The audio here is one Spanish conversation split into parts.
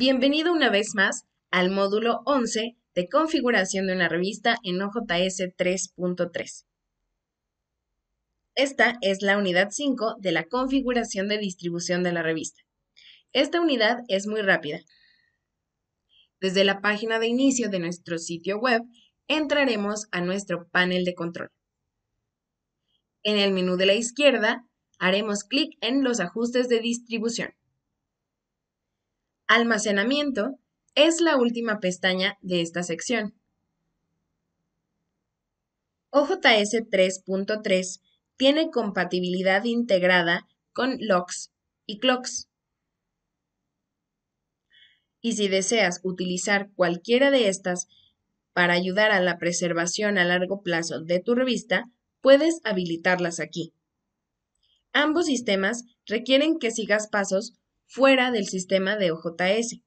Bienvenido una vez más al módulo 11 de configuración de una revista en OJS 3.3. Esta es la unidad 5 de la configuración de distribución de la revista. Esta unidad es muy rápida. Desde la página de inicio de nuestro sitio web, entraremos a nuestro panel de control. En el menú de la izquierda, haremos clic en los ajustes de distribución. Almacenamiento es la última pestaña de esta sección. OJS 3.3 tiene compatibilidad integrada con LOCKS y clocks. Y si deseas utilizar cualquiera de estas para ayudar a la preservación a largo plazo de tu revista, puedes habilitarlas aquí. Ambos sistemas requieren que sigas pasos fuera del sistema de OJS.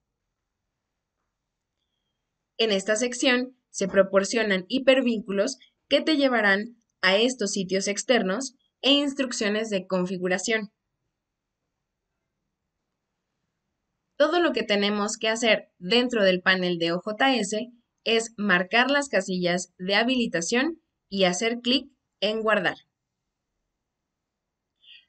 En esta sección se proporcionan hipervínculos que te llevarán a estos sitios externos e instrucciones de configuración. Todo lo que tenemos que hacer dentro del panel de OJS es marcar las casillas de habilitación y hacer clic en guardar.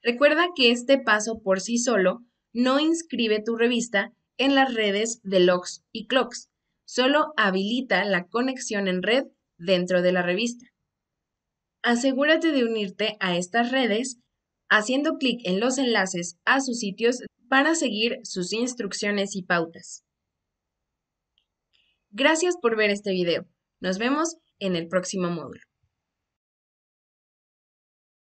Recuerda que este paso por sí solo no inscribe tu revista en las redes de logs y clocks, solo habilita la conexión en red dentro de la revista. Asegúrate de unirte a estas redes haciendo clic en los enlaces a sus sitios para seguir sus instrucciones y pautas. Gracias por ver este video. Nos vemos en el próximo módulo.